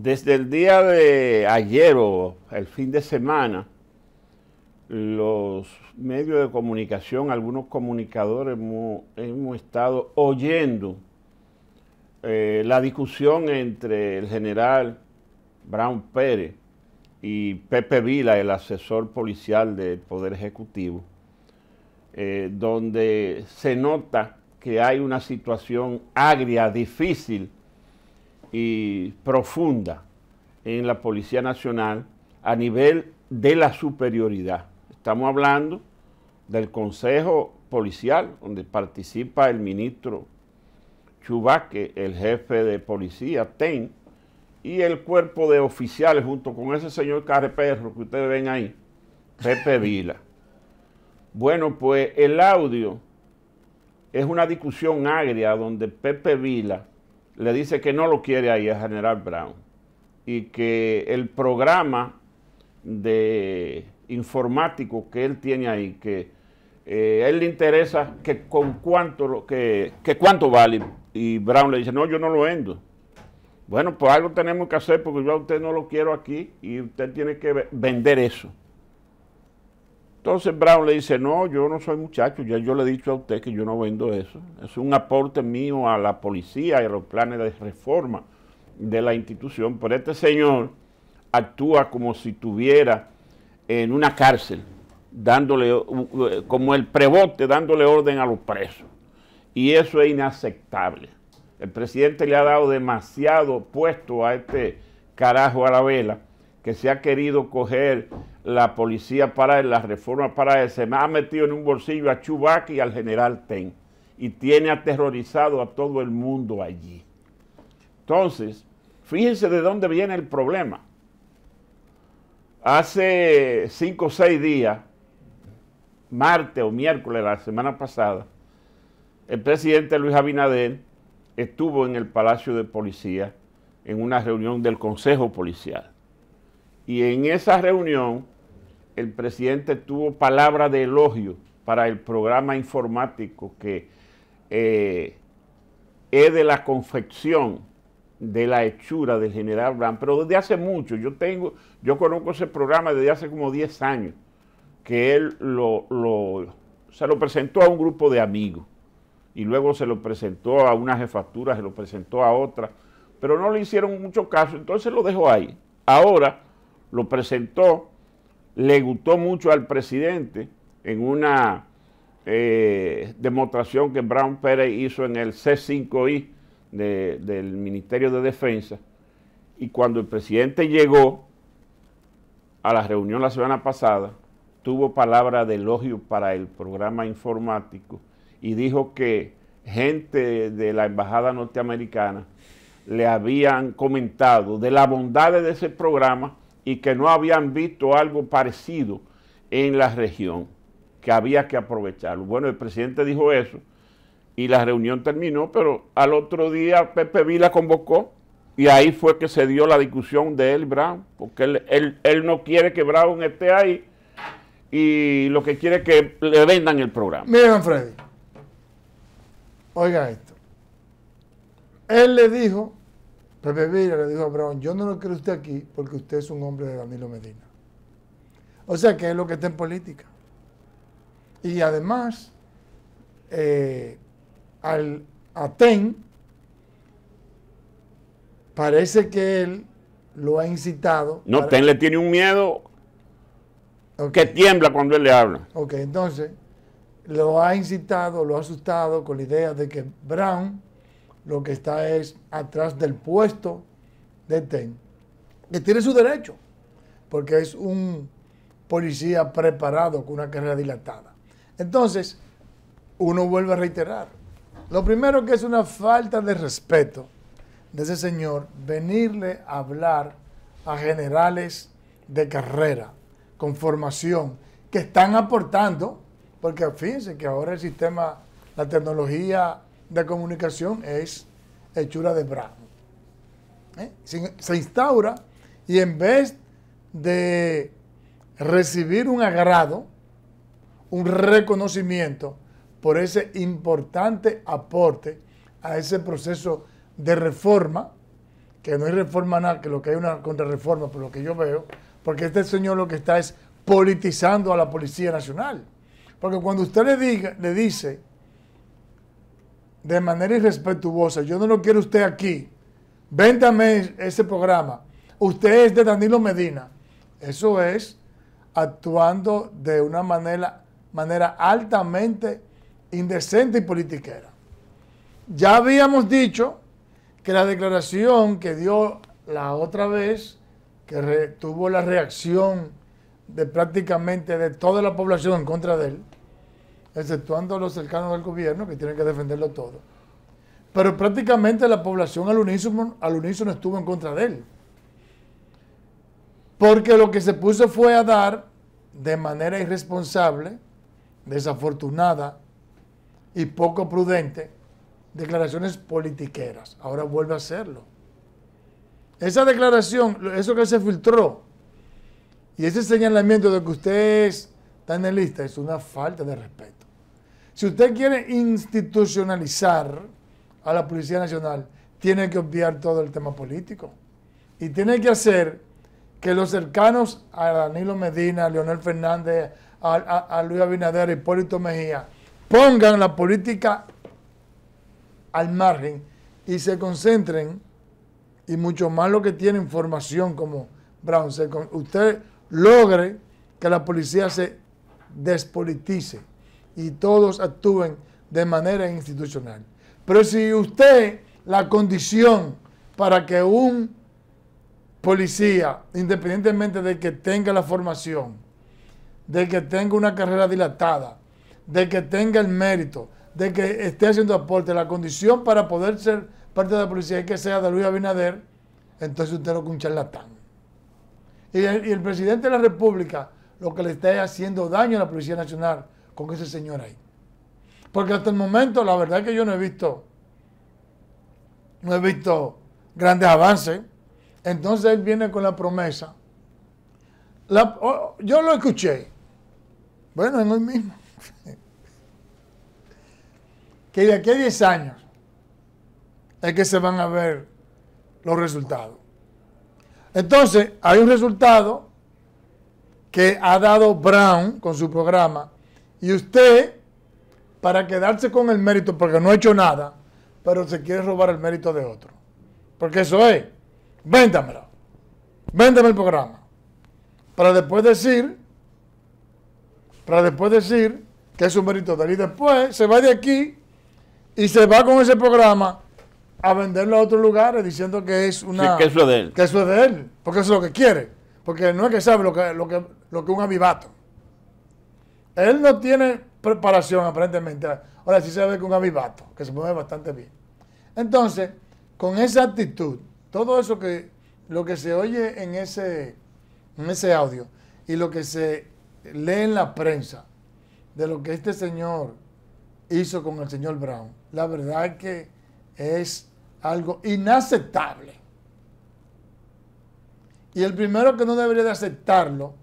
Desde el día de ayer o el fin de semana, los medios de comunicación, algunos comunicadores hemos, estado oyendo eh, la discusión entre el general Brown Pérez y Pepe Vila, el asesor policial del Poder Ejecutivo, eh, donde se nota que hay una situación agria, difícil, y profunda en la Policía Nacional a nivel de la superioridad. Estamos hablando del Consejo Policial, donde participa el ministro Chubaque, el jefe de policía, TEN, y el cuerpo de oficiales junto con ese señor Carreperro que ustedes ven ahí, Pepe Vila. Bueno, pues el audio es una discusión agria donde Pepe Vila le dice que no lo quiere ahí a General Brown y que el programa de informático que él tiene ahí, que eh, a él le interesa que con cuánto, que, que cuánto vale. Y Brown le dice, no, yo no lo vendo. Bueno, pues algo tenemos que hacer porque yo a usted no lo quiero aquí y usted tiene que vender eso. Entonces Brown le dice, no, yo no soy muchacho, ya yo le he dicho a usted que yo no vendo eso. Es un aporte mío a la policía y a los planes de reforma de la institución, pero este señor actúa como si estuviera en una cárcel, dándole, como el prebote, dándole orden a los presos. Y eso es inaceptable. El presidente le ha dado demasiado puesto a este carajo a la vela, que se ha querido coger la policía para él, la reforma para él, se me ha metido en un bolsillo a Chubac y al general Ten y tiene aterrorizado a todo el mundo allí. Entonces, fíjense de dónde viene el problema. Hace cinco o seis días, martes o miércoles la semana pasada, el presidente Luis Abinader estuvo en el Palacio de Policía en una reunión del Consejo Policial. Y en esa reunión el presidente tuvo palabra de elogio para el programa informático que eh, es de la confección de la hechura del general Blanc, pero desde hace mucho, yo tengo, yo conozco ese programa desde hace como 10 años, que él lo, se lo presentó a un grupo de amigos, y luego se lo presentó a una jefatura, se lo presentó a otra, pero no le hicieron mucho caso, entonces lo dejó ahí. Ahora lo presentó le gustó mucho al presidente en una eh, demostración que Brown Pérez hizo en el C5I del Ministerio de Defensa. Y cuando el presidente llegó a la reunión la semana pasada, tuvo palabra de elogio para el programa informático y dijo que gente de la Embajada Norteamericana le habían comentado de la bondad de ese programa y que no habían visto algo parecido en la región, que había que aprovecharlo. Bueno, el presidente dijo eso y la reunión terminó, pero al otro día Pepe Vila convocó y ahí fue que se dio la discusión de él Brown, porque él, él no quiere que Brown esté ahí y lo que quiere es que le vendan el programa. Miren, Freddy, oiga esto. Él le dijo Pepe Vila le dijo a Brown, yo no lo quiero usted aquí porque usted es un hombre de Danilo Medina. O sea que es lo que está en política. Y además, a eh, al parece que él lo ha incitado. No, Ten le tiene un miedo que tiembla cuando él le habla. Ok, entonces, lo ha incitado, lo ha asustado con la idea de que Brown lo que está es atrás del puesto de TEN, que tiene su derecho, porque es un policía preparado con una carrera dilatada. Entonces, uno vuelve a reiterar, lo primero que es una falta de respeto de ese señor, venirle a hablar a generales de carrera, con formación, que están aportando, porque fíjense que ahora el sistema, la tecnología de comunicación es hechura de bravo, ¿Eh? Se, instaura y en vez de recibir un agrado, un reconocimiento por ese importante aporte a ese proceso de reforma, que no hay reforma nada, que lo que hay una contrarreforma, por lo que yo veo, porque este señor lo que está es politizando a la Policía Nacional. Porque cuando usted le, diga, le dice de manera irrespetuosa, yo no lo quiero usted aquí, véntame ese programa, usted es de Danilo Medina. Eso es actuando de una manera, manera altamente indecente y politiquera. Ya habíamos dicho que la declaración que dio la otra vez, que tuvo la reacción de prácticamente de toda la población en contra de él, exceptuando a los cercanos del gobierno que tienen que defenderlo todo. Pero prácticamente la población al unísono, al unísono estuvo en contra de él. Porque lo que se puso fue a dar de manera irresponsable, desafortunada y poco prudente declaraciones politiqueras. Ahora vuelve a hacerlo. Esa declaración, eso que se filtró y ese señalamiento de que usted es tan lista es una falta de respeto. Si usted quiere institucionalizar a la Policía Nacional, tiene que obviar todo el tema político. Y tiene que hacer que los cercanos a Danilo Medina, a Leonel Fernández, a, Luis Abinader, a Hipólito Mejía, pongan la política al margen y se concentren, y mucho más lo que tienen formación como Brown, usted logre que la policía se despolitice y todos actúen de manera institucional. Pero si usted, la condición para que un policía, independientemente de que tenga la formación, de que tenga una carrera dilatada, de que tenga el mérito, de que esté haciendo aporte, la condición para poder ser parte de la policía es que sea de Luis Abinader, entonces usted no es un charlatán. Y el, y el presidente de la República lo que le está haciendo daño a la Policía Nacional con ese señor ahí. Porque hasta el momento la verdad es que yo no he visto, no he visto grandes avances. Entonces él viene con la promesa. Oh, yo lo escuché. Bueno, en hoy mismo. que de aquí a 10 años es que se van a ver los resultados. Entonces, hay un resultado que ha dado Brown con su programa y usted, para quedarse con el mérito, porque no ha hecho nada, pero se quiere robar el mérito de otro. Porque eso es, véndamelo, véndame el programa. Para después decir, para después decir que es un mérito de él. Y después se va de aquí y se va con ese programa a venderlo a otro lugar diciendo que es una... que eso es de él. Que es de él, porque eso es lo que quiere. Porque no es que sabe lo que, lo que, lo que un avivato. Él no tiene preparación aparentemente. Ahora sí se ve con avivato, que se mueve bastante bien. Entonces, con esa actitud, todo eso que lo que se oye en ese, ese audio y lo que se lee en la prensa de lo que este señor hizo con el señor Brown, la verdad es que es algo inaceptable. Y el primero que no debería de aceptarlo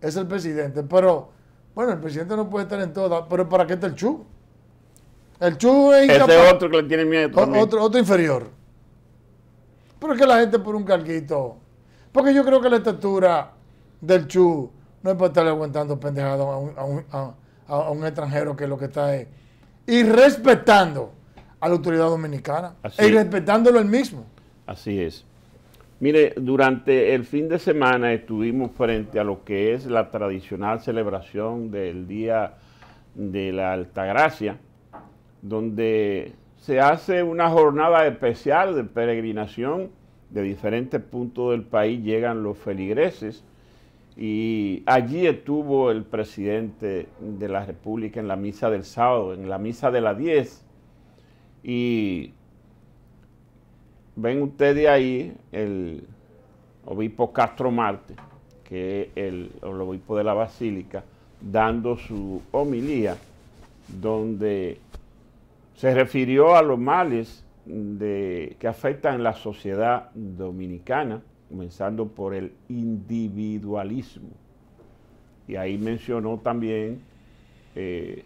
es el presidente, pero bueno, el presidente no puede estar en todas, pero ¿para qué está el Chu? El Chu es incapaz. Ese otro que le tiene miedo. Otro, otro inferior. Pero es que la gente por un carguito. Porque yo creo que la estatura del Chu no es para estar aguantando pendejado a un, extranjero que lo que está es respetando a la autoridad dominicana. Y e respetándolo él mismo. Así es. Mire, durante el fin de semana estuvimos frente a lo que es la tradicional celebración del Día de la Altagracia, donde se hace una jornada especial de peregrinación de diferentes puntos del país, llegan los feligreses y allí estuvo el presidente de la República en la misa del sábado, en la misa de las 10 y ven ustedes ahí el obispo Castro Marte, que es el, obispo de la Basílica, dando su homilía, donde se refirió a los males que afectan la sociedad dominicana, comenzando por el individualismo. Y ahí mencionó también eh,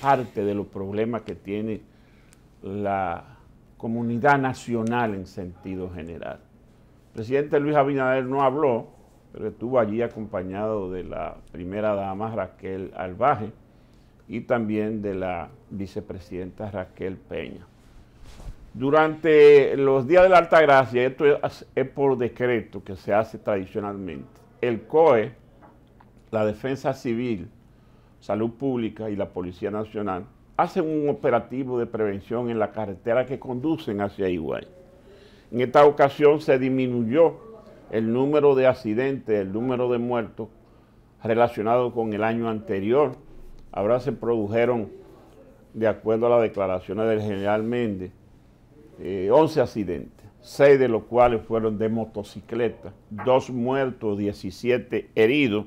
parte de los problemas que tiene la comunidad nacional en sentido general. El presidente Luis Abinader no habló, pero estuvo allí acompañado de la primera dama Raquel Albaje y también de la vicepresidenta Raquel Peña. Durante los días de la Alta Gracia, esto es por decreto que se hace tradicionalmente, el COE, la Defensa Civil, Salud Pública y la Policía Nacional hacen un operativo de prevención en la carretera que conducen hacia Iguay. En esta ocasión se disminuyó el número de accidentes, el número de muertos relacionado con el año anterior. Ahora se produjeron, de acuerdo a las declaraciones del general Méndez, 11 eh, accidentes, 6 de los cuales fueron de motocicleta, 2 muertos, 17 heridos,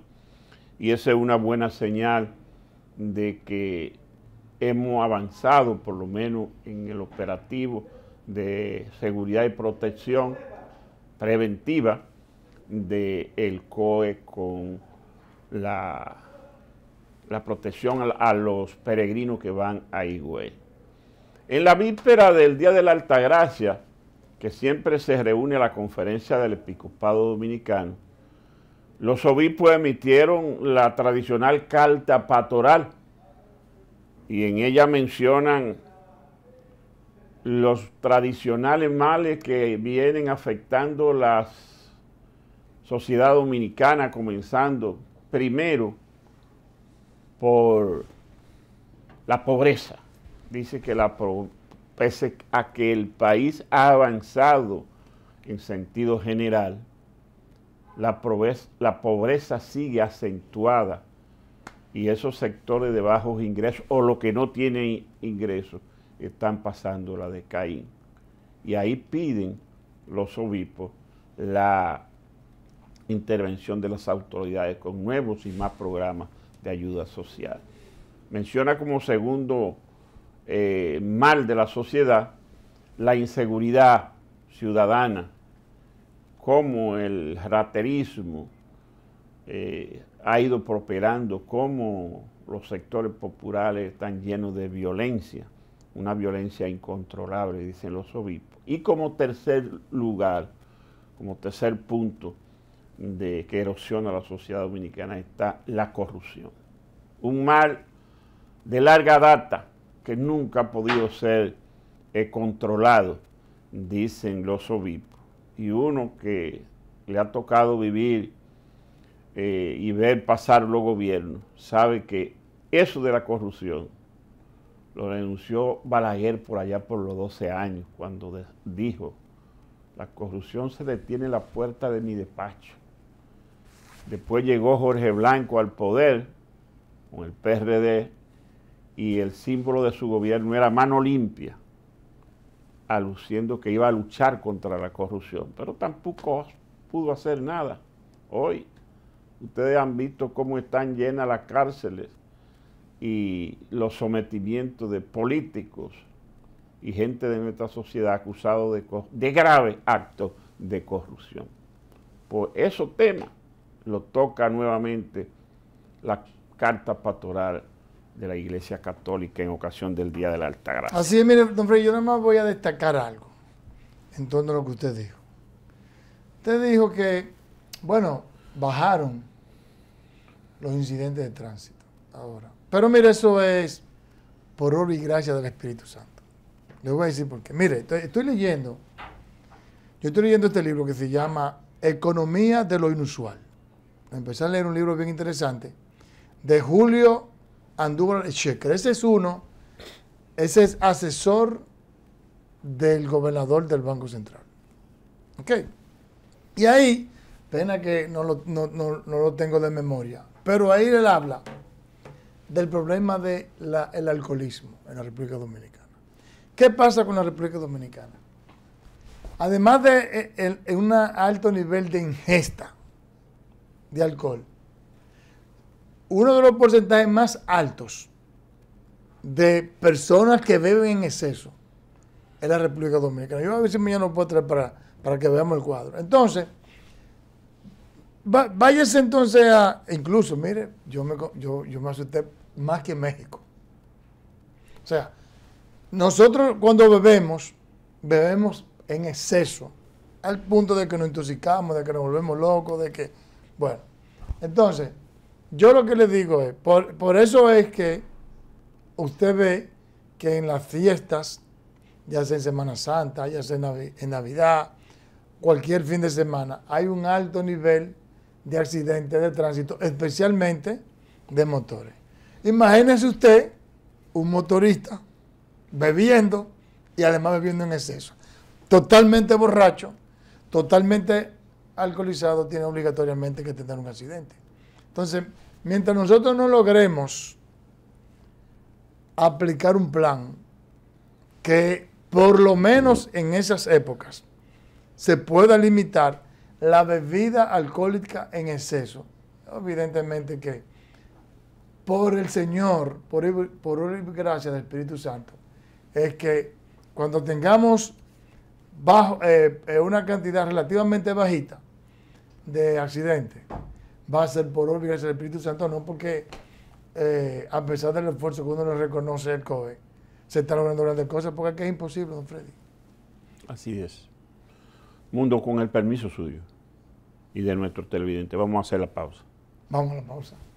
y esa es una buena señal de que hemos avanzado, por lo menos en el operativo de seguridad y protección preventiva del COE con la, la protección a, los peregrinos que van a Higüey. En la víspera del Día de la Altagracia, que siempre se reúne a la conferencia del Episcopado Dominicano, los obispos emitieron la tradicional carta pastoral y en ella mencionan los tradicionales males que vienen afectando la sociedad dominicana, comenzando primero por la pobreza. Dice que la pese a que el país ha avanzado en sentido general, la pobreza sigue acentuada y esos sectores de bajos ingresos o los que no tienen ingresos están pasando la de Y ahí piden los obispos la intervención de las autoridades con nuevos y más programas de ayuda social. Menciona como segundo eh, mal de la sociedad la inseguridad ciudadana, como el raterismo, eh, ha ido prosperando, como los sectores populares están llenos de violencia, una violencia incontrolable, dicen los obispos. Y como tercer lugar, como tercer punto de que erosiona la sociedad dominicana está la corrupción. Un mal de larga data que nunca ha podido ser eh, controlado, dicen los obispos. Y uno que le ha tocado vivir eh, y ver pasar los gobiernos, sabe que eso de la corrupción lo renunció Balaguer por allá por los 12 años, cuando dijo, la corrupción se detiene en la puerta de mi despacho. Después llegó Jorge Blanco al poder con el PRD y el símbolo de su gobierno era mano limpia, aluciendo que iba a luchar contra la corrupción, pero tampoco pudo hacer nada. Hoy Ustedes han visto cómo están llenas las cárceles y los sometimientos de políticos y gente de nuestra sociedad acusados de, graves actos de corrupción. Por esos temas lo toca nuevamente la carta pastoral de la Iglesia Católica en ocasión del Día de la Altagracia. Así es, mire, don Frey, yo nada más voy a destacar algo en torno a lo que usted dijo. Usted dijo que, bueno, bajaron los incidentes de tránsito. Ahora. Pero mire, eso es por obra y gracia del Espíritu Santo. Les voy a decir por qué. Mire, estoy, leyendo, yo estoy leyendo este libro que se llama Economía de lo Inusual. Empecé a leer un libro bien interesante de Julio Andúbal Checker. Ese es uno, ese es asesor del gobernador del Banco Central. ¿Ok? Y ahí, pena que no lo tengo de memoria, pero ahí él habla del problema del alcoholismo en la República Dominicana. ¿Qué pasa con la República Dominicana? Además de eh, un alto nivel de ingesta de alcohol, uno de los porcentajes más altos de personas que beben en exceso es la República Dominicana. Yo a veces mañana no puedo traer para que veamos el cuadro. Entonces, váyase entonces a, incluso, mire, yo me, yo, yo me asusté más que en México. O sea, nosotros cuando bebemos, bebemos en exceso, al punto de que nos intoxicamos, de que nos volvemos locos, de que, bueno, entonces, yo lo que le digo es, por, por eso es que usted ve que en las fiestas, ya sea en Semana Santa, ya sea en, Navidad, cualquier fin de semana, hay un alto nivel de accidentes de tránsito, especialmente de motores. Imagínese usted un motorista bebiendo y además bebiendo en exceso. Totalmente borracho, totalmente alcoholizado, tiene obligatoriamente que tener un accidente. Entonces, mientras nosotros no logremos aplicar un plan que por lo menos en esas épocas se pueda limitar la bebida alcohólica en exceso. Evidentemente que por el Señor, por, por gracia del Espíritu Santo, es que cuando tengamos bajo, eh, eh, una cantidad relativamente bajita de accidentes, va a ser por obra gracia del Espíritu Santo, no porque eh, a pesar del esfuerzo que uno le reconoce el COVID, se está logrando grandes cosas, porque es imposible, don Freddy. Así es. Mundo, con el permiso suyo y de nuestro televidente. Vamos a hacer la pausa. Vamos a la pausa.